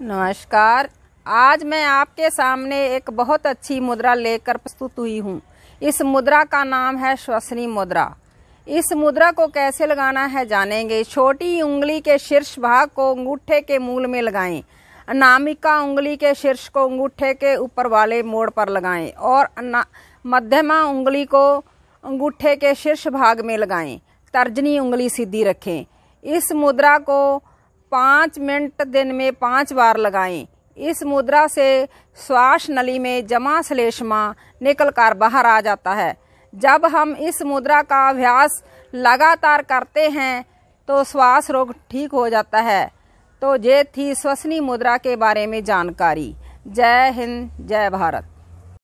नमस्कार आज मैं आपके सामने एक बहुत अच्छी मुद्रा लेकर प्रस्तुत हुई हूँ इस मुद्रा का नाम है श्वसनी मुद्रा इस मुद्रा को कैसे लगाना है जानेंगे छोटी उंगली के शीर्ष भाग को अंगूठे के मूल में लगाएं अनामिका उंगली के शीर्ष को अंगूठे के ऊपर वाले मोड़ पर लगाएं और मध्यमा उंगली को अंगूठे के शीर्ष भाग में लगाएं तर्जनी उंगली सीधी रखें इस मुद्रा को पाँच मिनट दिन में पाँच बार लगाएं इस मुद्रा से श्वास नली में जमा श्लेष्मा निकल कर बाहर आ जाता है जब हम इस मुद्रा का अभ्यास लगातार करते हैं तो श्वास रोग ठीक हो जाता है तो ये थी श्वसनी मुद्रा के बारे में जानकारी जय हिंद जय भारत